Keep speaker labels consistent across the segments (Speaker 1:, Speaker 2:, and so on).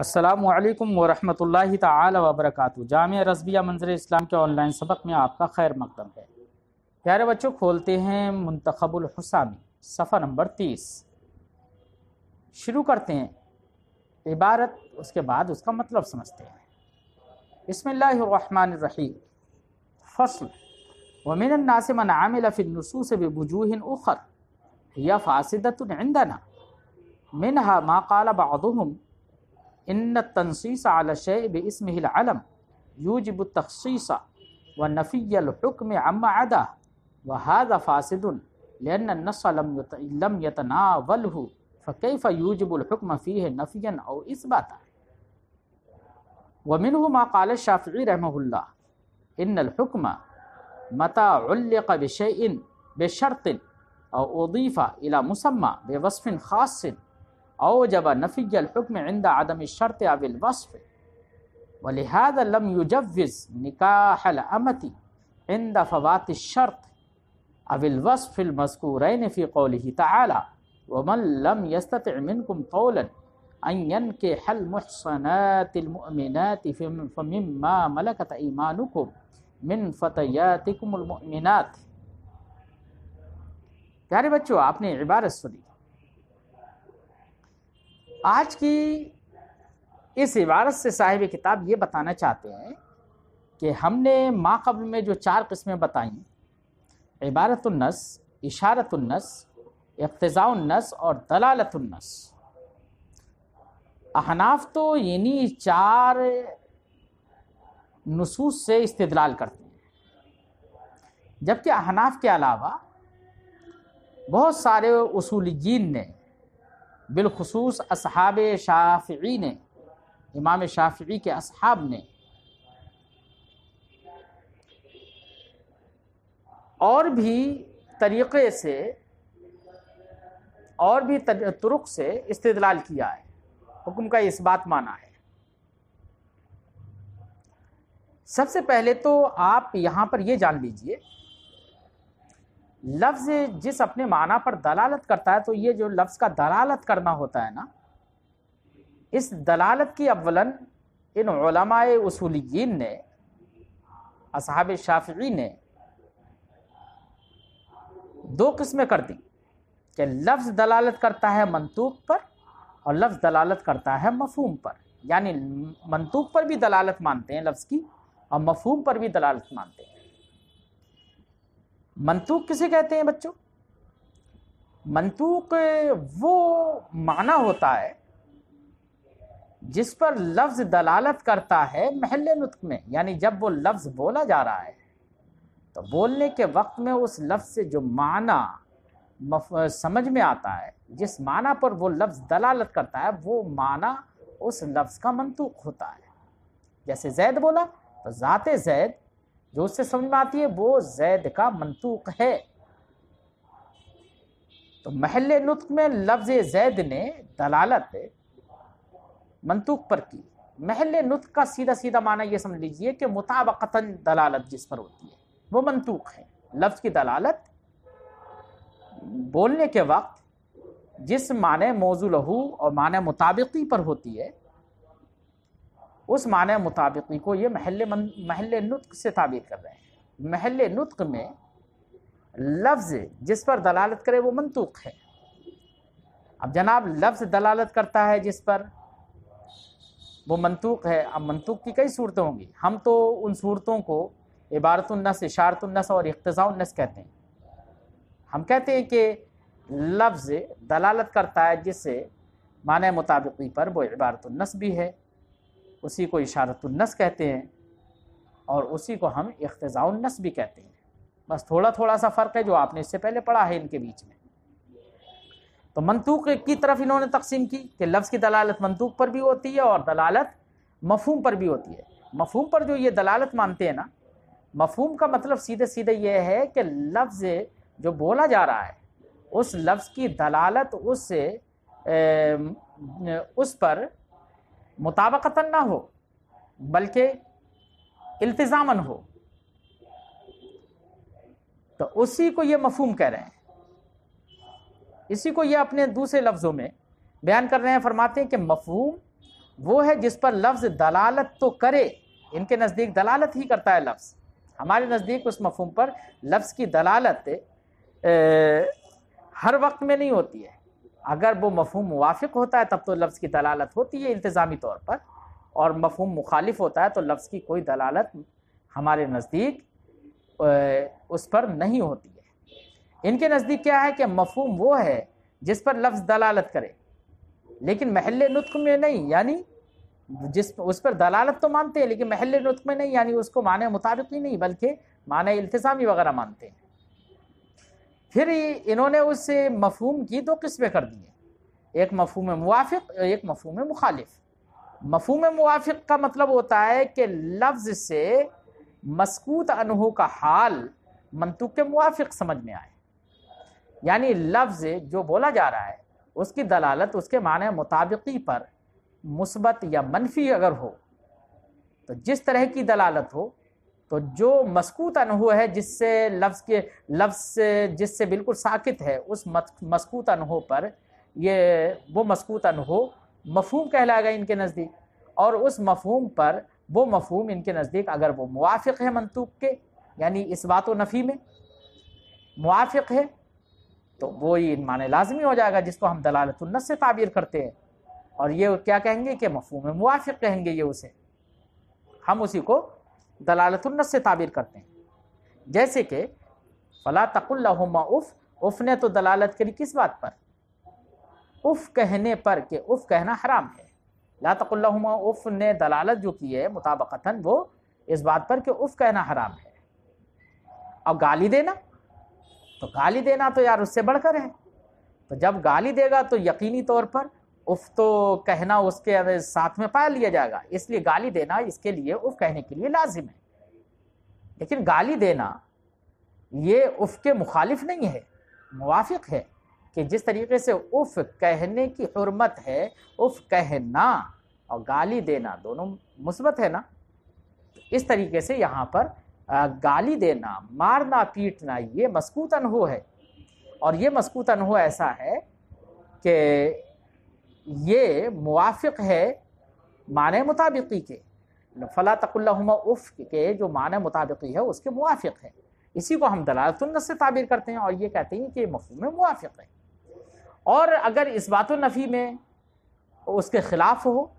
Speaker 1: असलकम वरहमल तबरक जाम रस्बिया मंजर इस्लाम के ऑनलाइन सबक में आपका खैर मकदम है प्यारे बच्चों खोलते हैं मंतखबुलहसामी सफ़ा नंबर तीस शुरू करते हैं इबारत उसके बाद उसका मतलब समझते हैं बसमीम फसल वमिन नासिमन आमिल फ़िनसू से बेबूहिन उखर या फ़ासदतन इंदना मिन हा माकाला बदम إن التنصيص على شيء باسمه العلم يوجب التخصيص ونفي الحكم عما عداه وهذا فاسد لأن النص لم لم يتناوله فكيف يوجب الحكم فيه نفيا أو إثباتا ومنه ما قال الشافعي رحمه الله إن الحكم متى علق بشيء بشرط أو أضيف إلى مسمى بوصف خاص أوجب نفي الحكم عند عدم الشرط أو الوصف ولهذا لم يجوز نكاح الأمة عند فوات الشرط أو الوصف المذكورين في قوله تعالى ومن لم يستطع منكم طولا أن ينكح المحصنات المؤمنات فمما ملكت إيمانكم من فتياتكم المؤمنات بچوں آپ نے عبارت سنی आज की इस इबारत से साहिब किताब ये बताना चाहते हैं कि हमने माँ कब्ल में जो चार किस्में बताई इबारतुलनस इशारतुलनस इफ्तज़ाउलनस और दलालतुलनस अहनाफ तो यानी चार नसूस से इस्तलाल करते हैं जबकि अहनाफ के अलावा बहुत सारे उसूलगीन ने बिलखसूस असहाब शाफी ने इमाम शाफी के असहाब ने और भी तरीक़े से और भी तुरुक से इस्तलाल किया है हुक्म का इस बात माना है सबसे पहले तो आप यहाँ पर यह जान लीजिए लफ्ज़ जिस अपने माना पर दलालत करता है तो ये जो लफ्ज़ का दलालत करना होता है ना इस दलालत की अवलन इन उसूलीन ने असहाब शाफी ने दो किस्में कर दी कि लफ्ज़ दलालत करता है मंतूक पर और लफ्ज़ दलालत करता है मफहूम पर यानी मंतूक पर भी दलालत मानते हैं लफ्ज़ की और मफहूम पर भी दलालत मानते हैं मंतूक किसे कहते हैं बच्चों मंतूक वो माना होता है जिस पर लफ्ज़ दलालत करता है महल नुत्क में यानी जब वो लफ्ज़ बोला जा रहा है तो बोलने के वक्त में उस लफ्ज़ से जो माना समझ में आता है जिस माना पर वो लफ्ज़ दलालत करता है वो माना उस लफ्ज़ का मंतूक होता है जैसे जैद बोला तो ज़ात जैद जो उससे समझ में आती है वो जैद का मंतूक है तो महल नुत्क में लफ्ज़ जैद ने दलालत मंतूक पर की महल नुत्क का सीधा सीधा माना यह समझ लीजिए कि मुताबकता दलालत जिस पर होती है वो मंतूक है लफ्ज़ की दलालत बोलने के वक्त जिस माने मौजू लहू और माने मुताबिकी पर होती है उस मान मुताबिकी को ये महल महल नुत्क से ताबीर कर रहे हैं महल नुत्क में लफ्ज़ जिस पर दलालत करे वो मनतूक है अब जनाब लफ्ज़ दलालत करता है जिस पर वो मनतूक है अब मनतूक की कई सूरतें होंगी हम तो उन सूरतों को इबारतुलनस इशारतुलनस और इकतज़ाउनस कहते हैं हम कहते हैं कि लफ्ज़ दलालत करता है जिससे मान मुताबिकी पर वो इबारतुलनस भी है उसी को इशारतुलनस कहते हैं और उसी को हम इकतजाउन्नस भी कहते हैं बस थोड़ा थोड़ा सा फ़र्क है जो आपने इससे पहले पढ़ा है इनके बीच में तो मनतूक की तरफ इन्होंने तकसीम की कि लफ्ज़ की दलालत मंतूक पर भी होती है और दलालत मफहम पर भी होती है मफहम पर जो ये दलालत मानते हैं ना मफहम का मतलब सीधे सीधे ये है कि लफ्ज़ जो बोला जा रहा है उस लफ्ज़ की दलालत उस ए, उस पर मुताबकता ना हो बल्कि इल्तिजामन हो तो उसी को ये मफहूम कह रहे हैं इसी को ये अपने दूसरे लफ्ज़ों में बयान कर रहे हैं फरमाते हैं कि मफहूम वो है जिस पर लफ्ज़ दलालत तो करे इनके नज़दीक दलालत ही करता है लफ्ज़ हमारे नज़दीक उस मफहम पर लफ्ज़ की दलालत ए, हर वक्त में नहीं होती है अगर वो मफहम मुआफ़ होता है तब तो लफ्ज़ की दलालत होती है इल्तज़ामी तौर पर और मफहम मुखालिफ होता है तो लफ्ज़ की कोई दलालत हमारे नज़दीक उस पर नहीं होती है इनके नज़दीक क्या है कि मफहम वो है जिस पर लफ्ज़ दलालत करे लेकिन महल नुत्क में नहीं यानी जिस उस पर दलालत तो मानते हैं लेकिन महल नुत्क में नहीं यानी उसको माने मुताबिक ही नहीं बल्कि माने इल्तज़ामी वगैरह मानते हैं फिर इन्होंने उस मफहूम की दो किस्में कर दी हैं एक मफहूम मुआफ़ एक मफहूम मुखालिफ मफहूम मुआफ़ का मतलब होता है कि लफ्ज़ से मस्कूत अनहू का हाल मंतुक के मुआफ़ समझ में आए यानी लफ्ज़ जो बोला जा रहा है उसकी दलालत उसके माने मुताबिकी पर मुस्बत या मनफी अगर हो तो जिस तरह की दलालत हो तो जो मस्कूत अनहु है जिससे लफ्ज़ के लफ्ज़ जिससे बिल्कुल साकित है उस मस्कूत अनहु पर ये वो मस्कूत अनहु मफहूम कहलाएगा इनके नज़दीक और उस मफहूम पर वो मफहूम इनके नज़दीक अगर वो मुआफ़ है मंतूक के यानी इस बात व नफ़ी में मुआफ़ है तो वो ही मान लाजमी हो जाएगा जिसको हम दलालतुलनस से ताबीर करते हैं और ये क्या कहेंगे कि मफहूम मुआफ़ कहेंगे ये उसे हम उसी को दलालतुन्नत से ताबीर करते हैं जैसे कि फला तकुल्लहुमा उफ़ उफ़ ने तो दलालत करी किस बात पर उफ़ कहने पर कि उफ़ कहना हराम है ला तकुल्लहुमा उफ़ ने दलालत जो की है मुताबकता वो इस बात पर कि उफ़ कहना हराम है और गाली देना तो गाली देना तो यार उससे बढ़कर है तो जब गाली देगा तो यकीनी तौर पर उफ तो कहना उसके साथ में पा लिया जाएगा इसलिए गाली देना इसके लिए उफ कहने के लिए लाजिम है लेकिन गाली देना ये उफ के मुखालिफ नहीं है मुवाफिक है कि जिस तरीके से उफ कहने की हरमत है उफ कहना और गाली देना दोनों मुसबत है ना तो इस तरीके से यहाँ पर गाली देना मारना पीटना ये मस्कूत अनहु है और ये मस्कूत अनहु ऐसा है कि ये मुआफ़ है मान मुताबिकी के फला तकुल्लम उफ़ के जो मान मुताबिकी है उसके मुआफ़ है इसी को हम दलालतुलनस से ताबीर करते हैं और ये कहते हैं कि में मुआफ़ है और अगर इस बातनफ़ी में उसके ख़िलाफ़ हो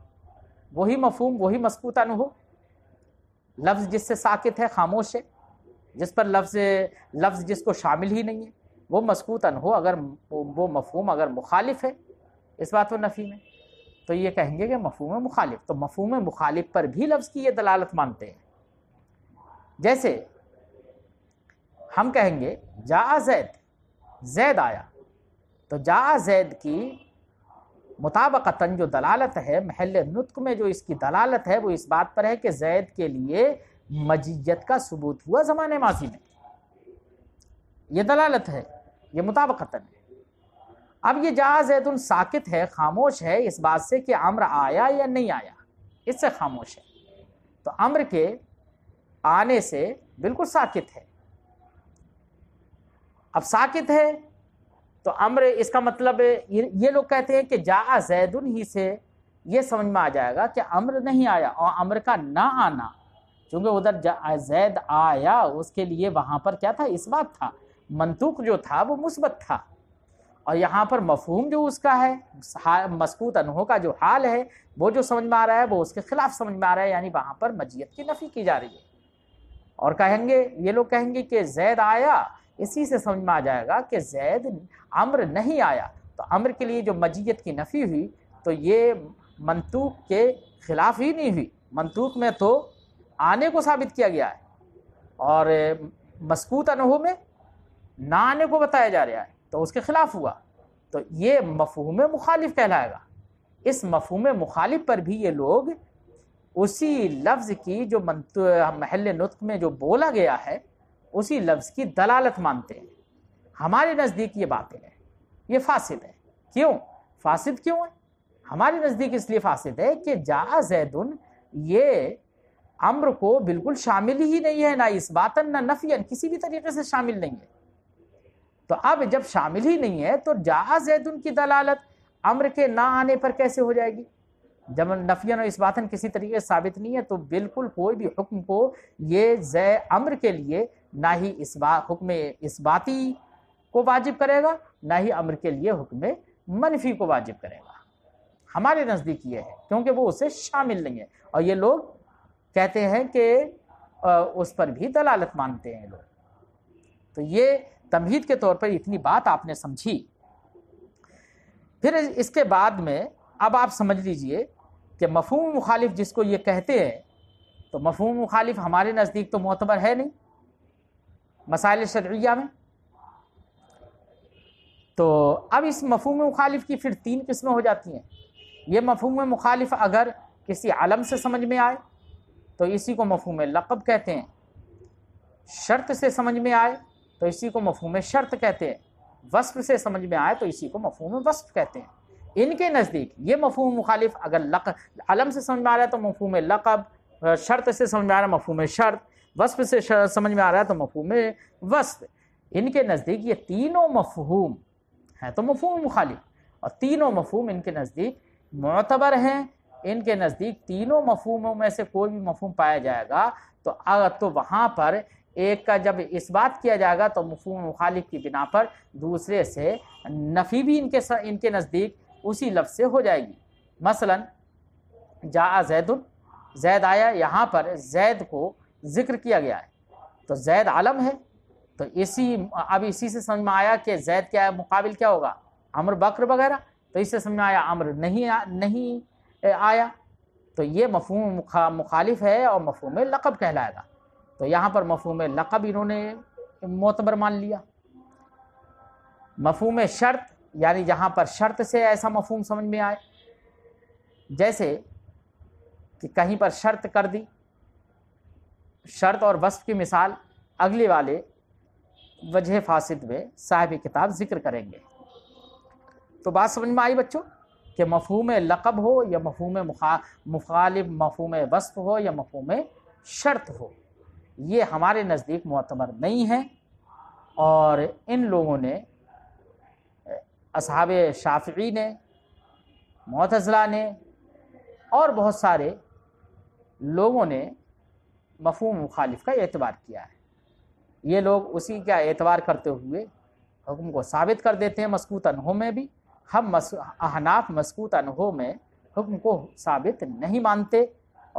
Speaker 1: वही मफहूम वही मस्कूतन हो लफ्ज़ जिससे साकित है खामोश है जिस पर लफ्ज़ लफ्ज़ जिसको शामिल ही नहीं है वो मस्कूतन हो अगर वो मफहम अगर मुखालिफ है इस बात नफ़ी में तो ये कहेंगे कि मफहम मुखालिफ तो मफहम मुखालिफ पर भी लफ्ज़ की ये दलालत मानते हैं जैसे हम कहेंगे जा जैद जैद आया तो जा जैद की मुताबकता जो दलालत है महल नुत्क में जो इसकी दलालत है वो इस बात पर है कि जैद के लिए मजियत का सबूत हुआ ज़माने माजी में ये दलालत है ये मुताबकता है अब ये जहाँ जैतुन तो साकित है खामोश है इस बात से कि अम्र आया या नहीं आया इससे खामोश है तो अम्र के आने से बिल्कुल साकित है अब साकित है तो अम्र इसका मतलब ये लोग कहते हैं कि जा जैदुन ही से ये समझ में आ जाएगा कि अम्र नहीं आया और अम्र का ना आना क्योंकि उधर जैद आया उसके लिए वहाँ पर क्या था इस बात था मंतूक जो था वो मुस्बत था और यहाँ पर मफहूम जो उसका है मस्कूत अनहों का जो हाल है वो जो समझ में आ रहा है वो उसके खिलाफ समझ में आ रहा है यानी वहाँ पर मजियत की नफ़ी की जा रही है और कहेंगे ये लोग कहेंगे कि जैद आया इसी से समझ में आ जाएगा कि जैद अम्र नहीं आया तो अम्र के लिए जो मजियत की नफ़ी हुई तो ये मंतूक के ख़िलाफ़ ही नहीं हुई मंतूक में तो आने को साबित किया गया है और मस्कूत अनहों में ना आने को बताया जा रहा है तो उसके खिलाफ हुआ तो ये मफहूम मुखालिफ कहलाएगा इस मफहूम मुखालिफ पर भी ये लोग उसी लफ्ज़ की जो महल नुत्क में जो बोला गया है उसी लफ्ज़ की दलालत मानते हैं हमारे नज़दीक ये बातें है ये फासिद है क्यों फासिद क्यों है हमारे नज़दीक इसलिए फासिद है कि जा जैदन ये अम्र को बिल्कुल शामिल ही नहीं है ना इस बातन ना नफियन किसी भी तरीके से शामिल नहीं है तो अब जब शामिल ही नहीं है तो जहा जैद उनकी दलालत अम्र के ना आने पर कैसे हो जाएगी जब नफियन और बातन किसी तरीके से साबित नहीं है तो बिल्कुल कोई भी हुक्म को ये जय अम्र के लिए ना ही इस बात हुक्म बाती को वाजिब करेगा ना ही अम्र के लिए हुक्म मनफी को वाजिब करेगा हमारे नज़दीक ये है क्योंकि वो उसे शामिल नहीं है और ये लोग कहते हैं कि उस पर भी दलालत मानते हैं लोग तो ये तमहीद के तौर पर इतनी बात आपने समझी फिर इसके बाद में अब आप समझ लीजिए कि मफहम मुखालिफ जिसको ये कहते हैं तो मफहम मुखालिफ हमारे नज़दीक तो मोतबर है नहीं मसाइल शरिया में तो अब इस मफहम मुखालिफ की फिर तीन किस्में हो जाती हैं ये मफहम मुखालिफ अगर किसी आलम से समझ में आए तो इसी को मफहम लक़ब कहते हैं शर्त से समझ में आए तो इसी को मफहम शर्त कहते हैं वस्फ से समझ में आए तो इसी को मफहम वस्फ कहते हैं इनके नज़दीक ये मफहम मुखालिफ अगर लक अलम से समझ में आ रहा है तो मफहम लकब शर्त से समझ में आ रहा है मफहम शर्त वस्फ से समझ में आ रहा है तो मफहम वस्फ इनके नज़दीक ये तीनों मफहूम हैं तो मफहम मुखालिफ और तीनों मफहम इनके नज़दीक मतबर हैं इनके नज़दीक तीनों मफहमों में से कोई भी मफहम पाया जाएगा तो अगर तो वहाँ पर एक का जब इस बात किया जाएगा तो मफह मुखालिफ की बिना पर दूसरे से नफ़ी भी इनके इनके नज़दीक उसी लफ्ज़ से हो जाएगी मसलन जा जैद जैद आया यहाँ पर जैद को ज़िक्र किया गया है तो जैद आलम है तो इसी अब इसी से समझ में आया कि जैद क्या मुकाबिल क्या होगा अम्र बकर वगैरह तो इससे समझ में आया अम्र नहीं आ, नहीं आया तो ये मफहम मुखा मुखालिफ है और मफहम लक़ब कहलाएगा तो यहाँ पर मफहम लक़ब इन्होंने मोतबर मान लिया मफहम शर्त यानी जहाँ पर शर्त से ऐसा मफहम समझ में आए जैसे कि कहीं पर शर्त कर दी शर्त और वस्फ की मिसाल अगले वाले वजह फासिद में साहिब किताब जिक्र करेंगे तो बात समझ में आई बच्चों कि मफहम लक़ब हो या मफहम मुखा मुखालिफ मफहम वस्फ हो या मफहम शर्त हो ये हमारे नज़दीक मतमर नहीं है और इन लोगों ने असहाब शाफी ने मतज़ला ने और बहुत सारे लोगों ने मफहम मुखालिफ का एतबार किया है ये लोग उसी का एतबार करते हुए हुक्म को साबित कर देते हैं मस्कूत अनहों में भी हम मस, अहनाफ मस्कूत अनहों में हुक्म को साबित नहीं मानते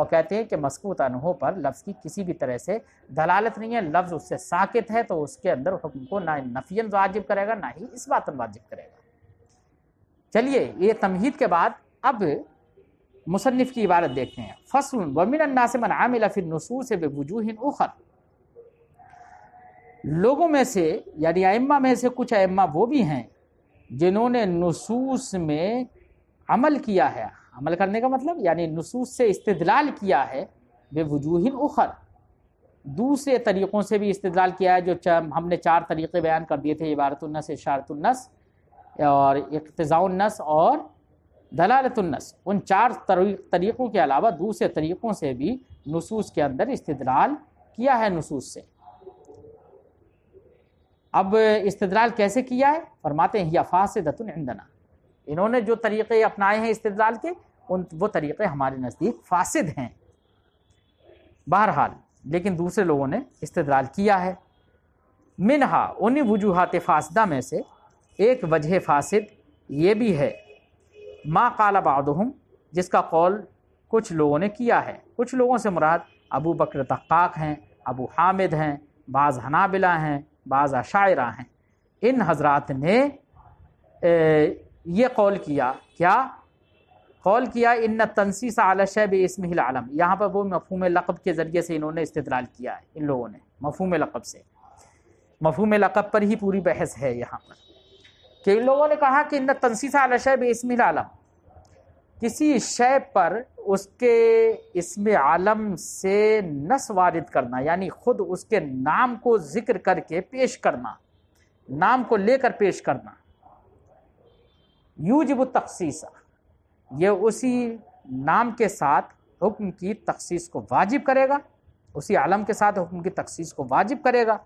Speaker 1: और कहते हैं कि मस्कूत अनहों पर लफ्ज़ की किसी भी तरह से दलालत नहीं है लफ्ज़ उससे साकित है तो उसके अंदर हुक्म को ना नफियन वाजिब करेगा ना ही इस बात वाजिब करेगा चलिए ये तमहीद के बाद अब मुसनफ़ की इबारत देखते हैं फसल वमिनन्नासमन आमिल फिर नसूस बवजूहन उखर लोगों में से यानी अम्मा में से कुछ अम्मा वो भी हैं जिन्होंने नसूस में अमल किया है अमल करने का मतलब यानी नसूस से इस्तलाल किया है बेवजूहिन उखर दूसरे तरीक़ों से भी इस्तदलाल किया है जो हमने चार तरीक़े बयान कर दिए थे इबारतनस इशारतुलनस और इकतजाउनस और दलालतुलनस उन चार तरीक़ों के अलावा दूसरे तरीक़ों से भी नसूस के अंदर इस्तलाल किया है नसूस से अब इस्तलाल कैसे किया है फरमाते हैं या फासदतन इंदना इन्होंने जो तरीक़े अपनाए हैं इस्तलाल के उन वो तरीक़े हमारे नज़दीक फासिद हैं बहरहाल लेकिन दूसरे लोगों ने इस्तेदलाल किया है मिनहा उन्हीं वजूहत फासदा में से एक वजह फासिद ये भी है माँ काला बदहम जिसका कौल कुछ लोगों ने किया है कुछ लोगों से मुराद अबू बकर तक्काक हैं अबू हामिद हैं बाज़ हनाबिला हैं बाज़ अशायरा हैं इन हजरात ने ए, ये कौल किया क्या कौल किया इन तनसीस आलशब इसम आलम यहाँ पर वो मफहम लक़ब के ज़रिए से इन्होंने इस्तलाल किया है इन लोगों ने मफहम लक़ब से मफहम लक़ब पर ही पूरी बहस है यहाँ पर कि इन लोगों ने कहा कि इन तनसीस आलशब इसम आलम किसी शय पर उसके इसम आलम से नस वारद करना यानी ख़ुद उसके नाम को ज़िक्र करके पेश करना नाम को लेकर पेश करना व तखसीसा ये उसी नाम के साथ हुक्म की तखसीस को वाजिब करेगा उसी आलम के साथ हुक्म की तखसीस को वाजिब करेगा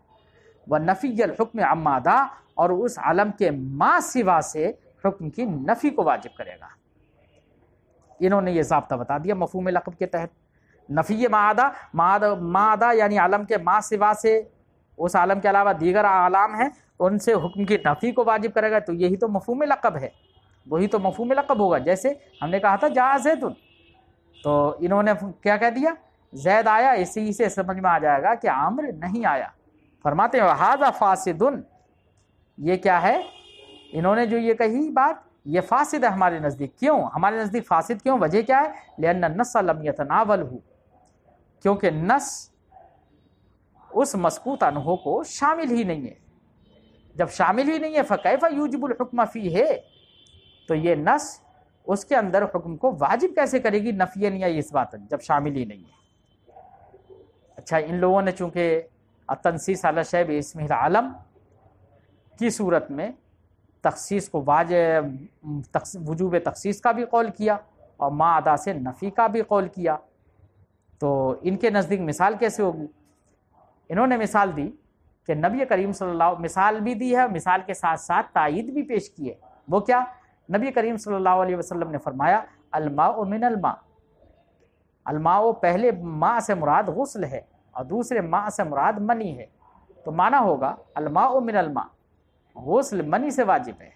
Speaker 1: व नफी हुक्म अमादा और उस आलम के माँ सिवा से हुक्म की नफ़ी को वाजिब करेगा इन्होंने ये जबता बता दिया मफहम लकब के तहत नफ़ी मादा माद मादा यानी आलम के माँ सिवा से उस आलम के अलावा दीगर आलाम हैं उनसे हुक्म की नफ़ी को वाजिब करेगा तो यही तो मफहम लकब है वही तो मफहूम लकब होगा जैसे हमने कहा था जहाँ जैतुन तो इन्होंने क्या कह दिया जैद आया इसी से समझ में आ जाएगा कि आम्र नहीं आया फरमाते हैं हाजा फासिदुन ये क्या है इन्होंने जो ये कही बात ये फासिद है हमारे नज़दीक क्यों हमारे नज़दीक फासिद क्यों वजह क्या है लेन नसलम यतनावल हो क्योंकि नस उस मसकूत अनहो को शामिल ही नहीं है जब शामिल ही नहीं है फ़कैफ़ा यूजबुल हुक्म फ़ी है तो ये नस उसके अंदर हुक्म को वाजिब कैसे करेगी नफियन या बात जब शामिल ही नहीं है अच्छा इन लोगों ने चूँकि तनसीस अला शैब इसमिल आलम की सूरत में तखसीस को वाज तक वजूब तखसीस का भी कौल किया और माँ अदा से नफ़ी का भी कौल किया तो इनके नज़दीक मिसाल कैसे होगी इन्होंने मिसाल दी कि नबी करीम सल्लल्लाहु मिसाल भी दी है मिसाल के साथ साथ तइद भी पेश की है वो क्या नबी करीम सल्लल्लाहु अलैहि वसल्लम ने फरमाया अलमा मिन अलमा अलमा पहले माँ से मुराद गसल है और दूसरे माँ से मुराद मनी है तो माना होगा अलमा मिन अलमा गसल मनी से वाजिब है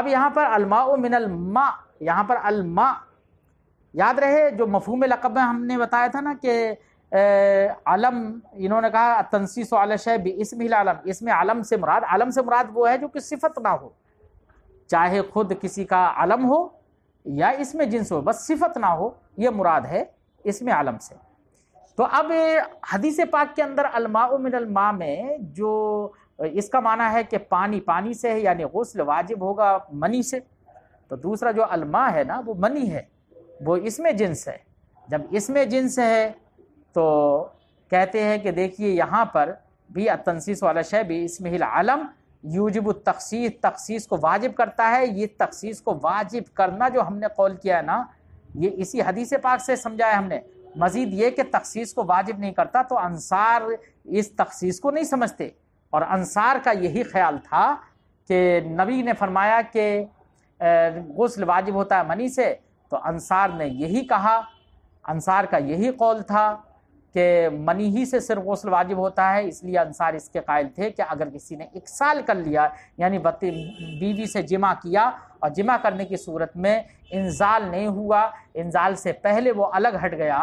Speaker 1: अब यहाँ पर अलमा मिन अलमा यहाँ पर अलमा याद रहे जो मफहूम लकब में हमने बताया था ना कि आलम इन्होंने कहा तनसीस शह भी इसम आलम इसमें आलम से मुराद आलम से मुराद वो है जो कि सिफत ना हो चाहे खुद किसी का अलम हो या इसमें जिन्स हो बस सिफत ना हो यह मुराद है इसमें आलम से तो अब हदीस पाक के अंदर अलमा उमिन में जो इसका माना है कि पानी पानी से है यानी गसल वाजिब होगा मनी से तो दूसरा जो अलमा है ना वो मनी है वो इसमें जिन्स है जब इसमें जिन्स है तो कहते हैं कि देखिए यहाँ पर भी तनसीस वाला शय भी इसमें हिल आलम यूजब तखसीस तखसीस को वाजिब करता है ये तखसीस को वाजिब करना जो हमने कौल किया है ना ये इसी हदीस पाक से समझाया हमने मजीद ये कि तखसीस को वाजिब नहीं करता तो अनसार इस तखसीस को नहीं समझते और अनसार का यही ख्याल था कि नबी ने फरमाया कि गसल वाजिब होता है मनी से तो अनसार ने यही कहा अनसार का यही कौल था कि मनी ही से सिर्फ गसल वाजिब होता है इसलिए अंसार इसके कायल थे कि अगर किसी ने एक साल कर लिया यानी बती बीवी से जमा किया और जमा करने की सूरत में इंजाल नहीं हुआ इंजाल से पहले वो अलग हट गया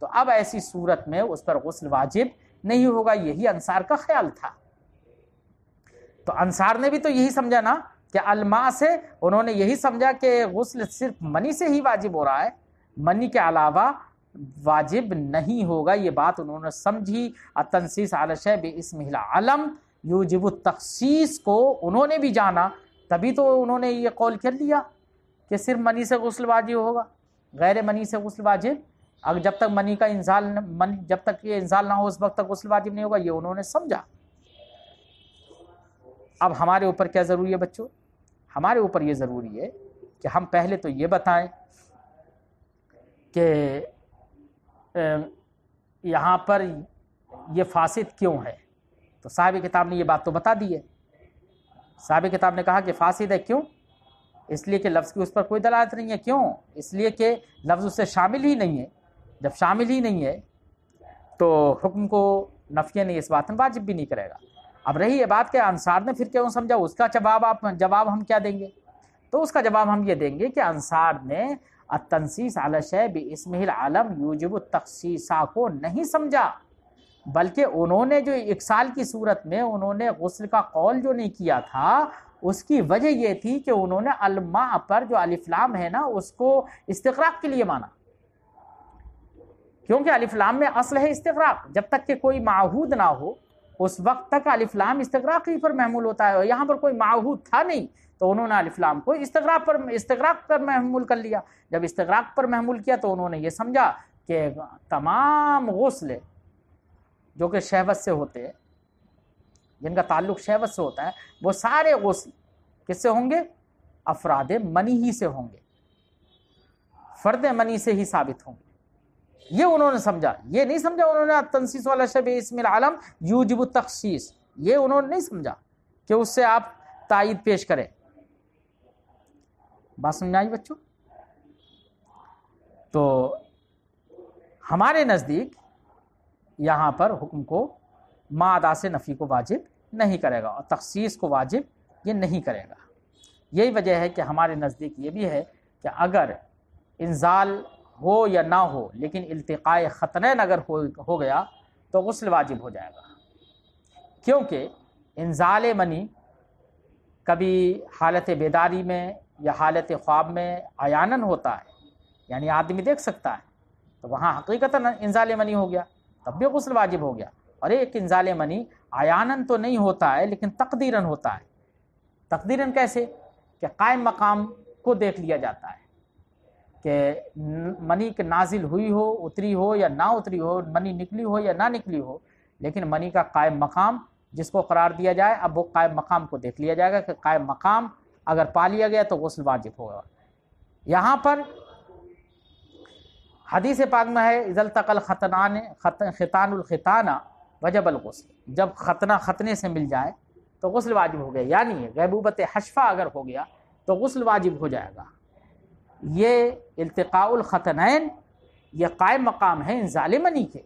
Speaker 1: तो अब ऐसी सूरत में उस पर गसल वाजिब नहीं होगा यही अंसार का ख्याल था तो अंसार ने भी तो यही समझा ना कि अलमा से उन्होंने यही समझा कि गसल सिर्फ मनी से ही वाजिब हो रहा है मनी के अलावा वाजिब नहीं होगा ये बात उन्होंने समझी तनसीस आलशय बसमिल आलम यूजिब तखसीस को उन्होंने भी जाना तभी तो उन्होंने ये कॉल कर लिया कि सिर्फ मनी से गसल वाजिब होगा गैर मनी से गसल वाजिब अगर जब तक मनी का इंसाल मन जब तक ये इंसाल ना हो उस वक्त तक गसल वाजिब नहीं होगा ये उन्होंने समझा अब हमारे ऊपर क्या ज़रूरी है बच्चों हमारे ऊपर ये ज़रूरी है कि हम पहले तो ये बताएं कि यहाँ पर ये फासिद क्यों है तो साहब किताब ने ये बात तो बता दी है साहब किताब ने कहा कि फासिद है क्यों इसलिए कि लफ्ज़ की उस पर कोई दलालत नहीं है क्यों इसलिए कि लफ्ज़ उससे शामिल ही नहीं है जब शामिल ही नहीं है तो हुक्म को नफिया ने इस बात में वाजिब भी नहीं करेगा अब रही ये बात के अनसार ने फिर क्यों समझा उसका जवाब आप जवाब हम क्या देंगे तो उसका जवाब हम ये देंगे कि अनसार ने तनसीस अलशय इसमिल आलम यूजब तखसीसा को नहीं समझा बल्कि उन्होंने जो एक साल की सूरत में उन्होंने गसल का कौल जो नहीं किया था उसकी वजह यह थी कि उन्होंने अलमा पर जो अलिफ्लाम है ना उसको इस्तराक के लिए माना क्योंकि अलिफ्लाम में असल है इस्तराक जब तक कि कोई माहूद ना हो उस वक्त तक अलिफ्लाम इस्तराक ही पर महमूल होता है और यहाँ पर कोई माहूद था नहीं तो उन्होंने अलिफ्लाम को इस्तराक पर इस्तराक पर महमूल कर लिया जब इस्तराक पर महमूल किया तो उन्होंने ये समझा कि तमाम गौसले जो कि शहवत से होते हैं जिनका ताल्लुक शहवत से होता है वो सारे गौसल किससे होंगे अफराद मनी ही से होंगे फर्द मनी से ही साबित होंगे ये उन्होंने समझा ये नहीं समझा उन्होंने तनसीस वाला शब इसमिल आलम यूजब तख्सीस ये उन्होंने नहीं समझा कि उससे आप तइद पेश करें बात समझ में आई बच्चों तो हमारे नज़दीक यहाँ पर हुक्म को मादा से नफ़ी को वाजिब नहीं करेगा और तखसीस को वाजिब ये नहीं करेगा यही वजह है कि हमारे नज़दीक ये भी है कि अगर इंजाल हो या ना हो लेकिन अल्तकाय ख़तन अगर हो हो गया तो गसल वाजिब हो जाएगा क्योंकि इंजाल मनी कभी हालत बेदारी में या हालत ख्वाब में आयानन होता है यानी आदमी देख सकता है तो वहाँ हकीकता इंजाल मनी हो गया तब भी गसल वाजिब हो गया और एक इंजाल मनी आयानन तो नहीं होता है लेकिन तकदीरन होता है तकदीरन कैसे कि कायम मकाम को देख लिया जाता है कि मनी के नाजिल हुई हो उतरी हो या ना उतरी हो मनी निकली हो या ना निकली हो लेकिन मनी का कायम मकाम जिसको करार दिया जाए अब वो कायम मकाम को देख लिया जाएगा कि कायम मकाम अगर पा लिया गया तो गसल वाजिब होगा यहाँ पर हदीस पाक में है इजल तकल खतनान खत खितानखिताना वजब गसल जब खतना खतने से मिल जाए तो गसल वाजिब हो गया यानी गहबूबत हशफा अगर हो गया तो गसल वाजिब हो जाएगा ये अल्तकाउलखतनैन ये कायम मकाम है इन ालिमनी के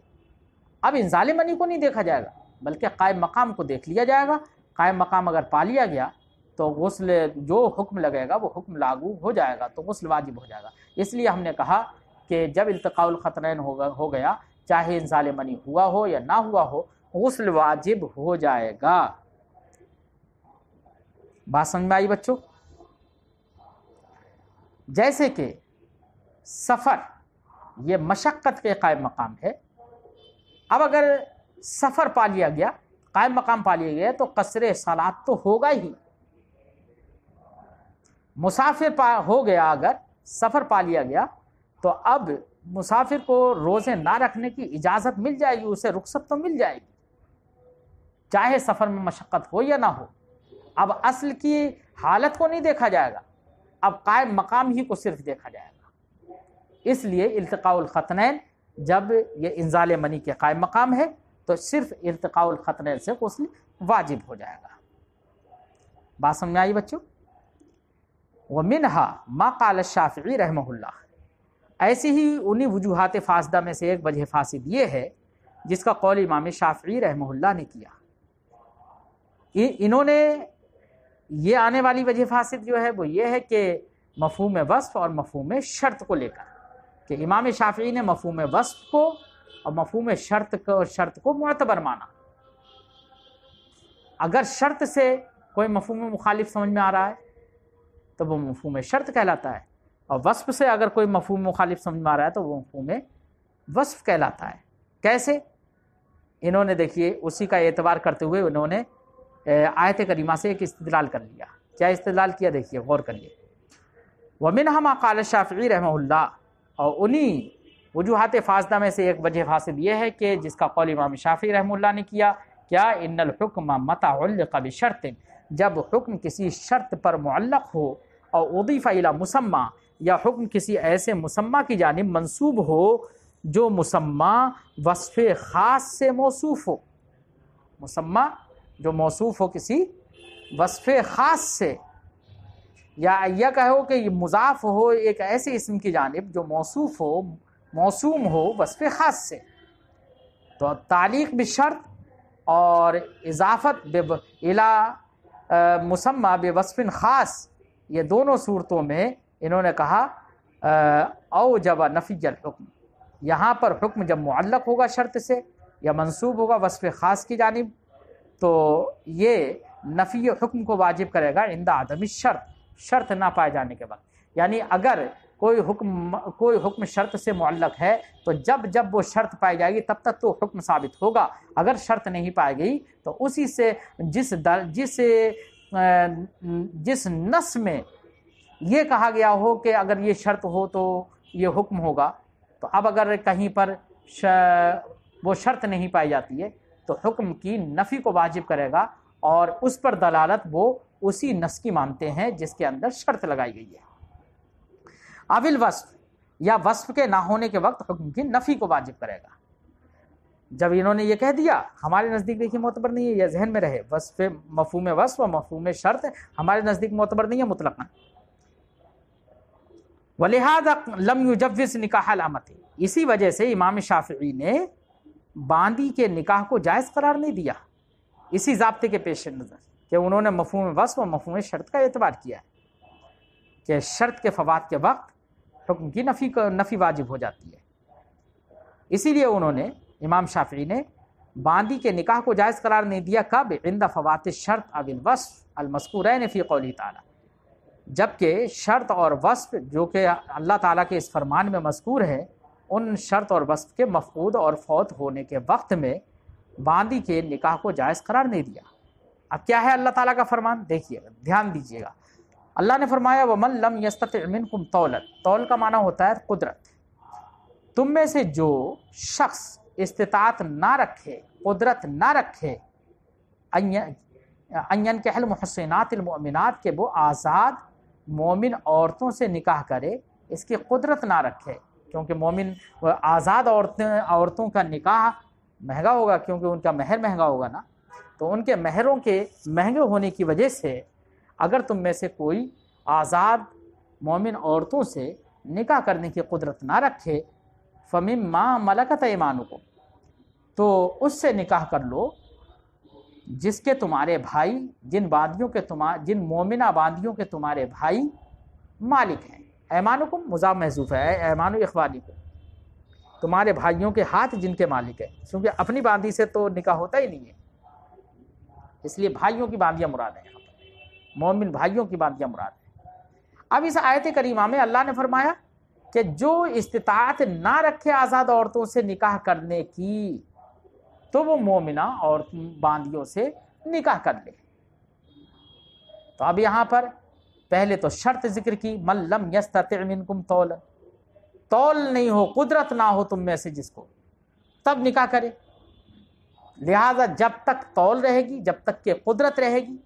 Speaker 1: अब इन ालिमनी को नहीं देखा जाएगा बल्कि कायम मकाम को देख लिया जाएगा कायम मकाम अगर पा लिया गया तो गसल जो हुक्म लगेगा वो हुक्म लागू हो जाएगा तो गसल वाजिब हो जाएगा इसलिए हमने कहा कि जब इल्तकाउल ख़तरैन होगा हो गया चाहे इंसाल मनी हुआ हो या ना हुआ हो गसल वाजिब हो जाएगा बात समझ में आई बच्चों जैसे कि सफ़र ये मशक्क़त के कायम मकाम है अब अगर सफ़र पा लिया गया कायम मकाम पा लिया गया तो कसर सलाद तो होगा ही मुसाफिर पा हो गया अगर सफ़र पा लिया गया तो अब मुसाफिर को रोज़े ना रखने की इजाज़त मिल जाएगी उसे रुख्सत तो मिल जाएगी चाहे सफ़र में मशक्क़त हो या ना हो अब असल की हालत को नहीं देखा जाएगा अब कायम मकाम ही को सिर्फ देखा जाएगा इसलिए अल्तकाउलख़तनैन जब ये इंजाल मनी के कायम मकाम है तो सिर्फ अल्तकाउलख़तनैन से गसल वाजिब हो जाएगा बात समझ में आई बच्चों व मिनहा मा काल शाफ़ी रहमल्ला ऐसी ही उन्हीं वजूहत फासदा में से एक वजह फासिद ये है जिसका कौल इमाम शाफ़ी रहमल्ला ने किया इन्होंने ये आने वाली वजह फासिद जो है वो ये है कि मफहम वस्फ़ और मफहम शर्त को लेकर कि इमाम शाफ़ी ने मफहम वस्फ़ को और मफहम शर्त को शर्त को मतबर माना अगर शर्त से कोई मफहम मुखालिफ समझ में आ रहा है तो वो मफहम शर्त कहलाता है और वस्फ से अगर कोई मफहम मुखालिफ समझ में आ रहा है तो वो मफहम वस्फ कहलाता है कैसे इन्होंने देखिए उसी का एतबार करते हुए उन्होंने आयत करीमा से एक इस्तलाल कर लिया क्या इस्तलाल किया देखिए गौर करिए वमिन हम अकाल शाफ़ी रहमल्ला और उन्हीं वजूहत फासदा में से एक वजह फासिल ये है कि जिसका कौल इमाम शाफ़ी रहमुल्ला ने किया क्या इनकम हुक्म मता कब शर्त जब हुक्म किसी शर्त पर मुल्लक हो और उदीफ़ा इला मुसम्मा या हुक्म किसी ऐसे मुसम्मा की जानब मनसूब हो जो मुसम्मा वसफ़ ख़ास से मौसूफ़ हो मुसम्मा जो मौसूफ़ हो किसी वसफ़ ख़ास से या यह कहो कि मुजाफ़ हो एक ऐसे इसम की जानब जो मौसूफ़ हो मौसूम हो वसफ़ ख़ास से तो तालीक़ शर्त और इजाफ़त बिला इला मुसम्मा बेवसफ़िन ख़ास ये दोनों सूरतों में इन्होंने कहा औ जब नफ़ीजल हुक्म यहाँ पर हुक्म जब मुअल्लक होगा शर्त से या मनसूब होगा वसफ़ ख़ास की जानब तो ये नफ़ी हुक्म को वाजिब करेगा इंदा आदमी शर्त शर्त ना पाए जाने के वक्त यानी अगर कोई हुक्म कोई हुक्म शर्त से मुल्लक है तो जब जब वो शर्त पाई जाएगी तब तक तो हुक्म साबित होगा अगर शर्त नहीं पाई गई तो उसी से जिस दल जिस जिस नस में ये कहा गया हो कि अगर ये शर्त हो तो ये हुक्म होगा तो अब अगर कहीं पर वो शर्त नहीं पाई जाती है तो हुक्म की नफ़ी को वाजिब करेगा और उस पर दलालत वो उसी नस की मानते हैं जिसके अंदर शर्त लगाई गई है अविल वस्फ या वस्फ के ना होने के वक्त हुक्म की नफ़ी को वाजिब करेगा जब इन्होंने ये कह दिया हमारे नज़दीक देखिए मोतबर नहीं है यह जहन में रहे वस्फ मफहम वस्फ व मफहम शर्त हमारे नज़दीक मोतबर नहीं है मुतलकन वलिहादा लम युजविस निकाह अलामती इसी वजह से इमाम शाफी ने बांदी के निकाह को जायज़ करार नहीं दिया इसी जबते के पेश नज़र कि उन्होंने मफहम वस्फ व मफहम शर्त का एतबार किया है कि शर्त के फवाद के वक्त हुक्म की नफ़ी नफ़ी वाजिब हो जाती है इसीलिए उन्होंने इमाम शाफी ने बांदी के निकाह को जायज़ करार नहीं दिया कब इंदा फवात शर्त अबिल वसफ़ अलमस्कूर नफ़ी कौली ताला जबकि शर्त और वस्फ जो कि अल्लाह ताला के इस फरमान में मस्कूर है उन शर्त और वस्फ के मफकूद और फौत होने के वक्त में बांदी के निकाह को जायज़ करार नहीं दिया अब क्या है अल्लाह ताला का फरमान देखिए ध्यान दीजिएगा अल्लाह ने फरमाया वमन लम यस्तमिन कुम तौलत तौल का माना होता है कुदरत तुम में से जो शख्स इस्तात ना रखे कुदरत ना रखे अन्यन के हल महसिनातमिनत के वो आज़ाद मोमिन औरतों से निकाह करे इसकी कुदरत ना रखे क्योंकि मोमिन आज़ाद औरतें औरतों का निकाह महंगा होगा क्योंकि उनका महर महंगा होगा ना तो उनके महरों के महंगे होने की वजह से अगर तुम में से कोई आज़ाद मोमिन औरतों से निकाह करने की कुदरत ना रखे फमी माँ मलकत ईमानों को तो उससे निकाह कर लो जिसके तुम्हारे भाई जिन बांदियों के तुम्हार जिन मोमिना बांदियों के तुम्हारे भाई मालिक हैं ऐमानों को मज़ा महजूफ है ऐमान इखवाली को तुम्हारे भाइयों के हाथ जिनके मालिक हैं क्योंकि अपनी बांदी से तो निकाह होता ही नहीं है इसलिए भाइयों की बांदियाँ मुराद हैं मोमिन भाइयों की बात यह मुराद है अब इस आयत करीमा में अल्लाह ने फरमाया कि जो इस्तात ना रखे आज़ाद औरतों से निकाह करने की तो वो मोमिना और बांदियों से निकाह कर ले तो अब यहाँ पर पहले तो शर्त जिक्र की मल्लम कुम तोल तौल नहीं हो कुदरत ना हो तुम में से जिसको तब निकाह करे लिहाजा जब तक तौल रहेगी जब तक के कुदरत रहेगी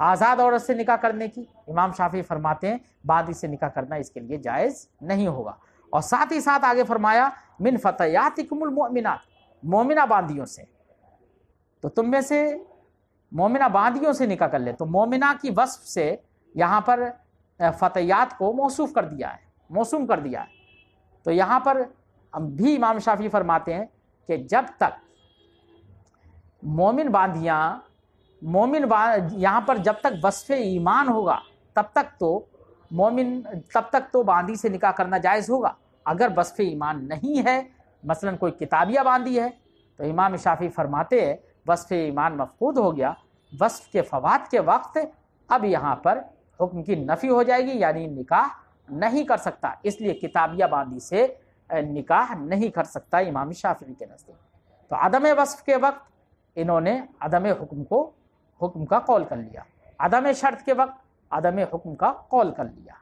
Speaker 1: आज़ाद औरत से निकाह करने की इमाम शाफी फरमाते हैं बाद से निकाह करना इसके लिए जायज़ नहीं होगा और साथ ही साथ आगे फरमाया मिन मोमिनात मोमिना बांदियों से तो तुम में से मोमिना बांदियों से निकाह कर ले तो मोमिना की वस्फ से यहाँ पर फ़तयात को मौसू कर दिया है मौसू कर दिया है तो यहाँ पर भी इमाम शाफी फरमाते हैं कि जब तक मोमिन बांदियाँ मोमिन यहाँ पर जब तक वसफ़ ईमान होगा तब तक तो मोमिन तब तक तो बांदी से निकाह करना जायज़ होगा अगर वसफ़ ईमान नहीं है मसलन कोई किताबिया बांदी है तो इमाम शाफी फरमाते हैं वसफ़ ईमान मफकूद हो गया वसफ़ के फवाद के वक्त अब यहाँ पर हुक्म की नफ़ी हो जाएगी यानी निकाह नहीं कर सकता इसलिए किताबिया बांदी से निकाह नहीं कर सकता इमाम शाफी के नज़दीक तो अदम वसफ़ के वक्त इन्होंने अदम हुक्म को हुक्म का कौल कर लिया अदम शर्त के वक्त अदम हुक्म का कौल कर लिया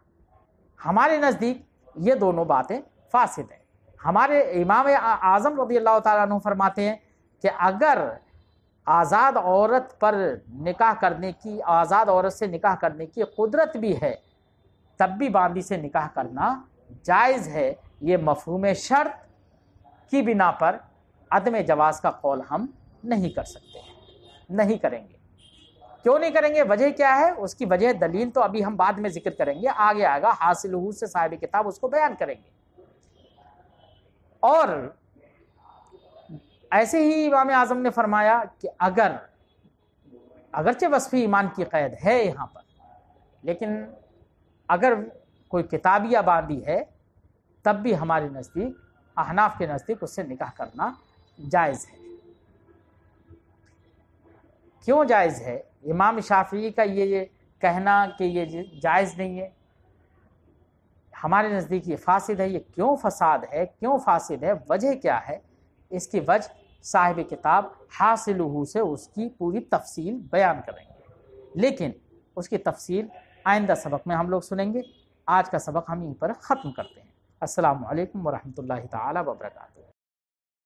Speaker 1: हमारे नज़दीक ये दोनों बातें फासिद हैं हमारे इमाम आज़म रदी अल्लाह तु फरमाते हैं कि अगर आज़ाद औरत पर निकाह करने की आज़ाद औरत से निकाह करने की कुदरत भी है तब भी बांदी से निकाह करना जायज़ है ये मफहूम शर्त की बिना पर अदम जवाज़ का कौल हम नहीं कर सकते नहीं करेंगे क्यों नहीं करेंगे वजह क्या है उसकी वजह दलील तो अभी हम बाद में जिक्र करेंगे आगे आएगा हासिल से साहिब किताब उसको बयान करेंगे और ऐसे ही इमाम आजम ने फरमाया कि अगर अगरचे वसफ़ी ईमान की कैद है यहाँ पर लेकिन अगर कोई किताबी आबादी है तब भी हमारे नज़दीक अहनाफ के नज़दीक उससे निकाह करना जायज़ है क्यों जायज़ है इमाम शाफी का ये ये कहना कि ये जायज़ नहीं है हमारे नज़दीक ये फासिद है ये क्यों फसाद है क्यों फासिद है वजह क्या है इसकी वजह साहिब किताब हासिल से उसकी पूरी तफसील बयान करेंगे लेकिन उसकी तफसील आइंदा सबक में हम लोग सुनेंगे आज का सबक हम यहीं पर ख़त्म करते हैं असलकम वरहमल वर्का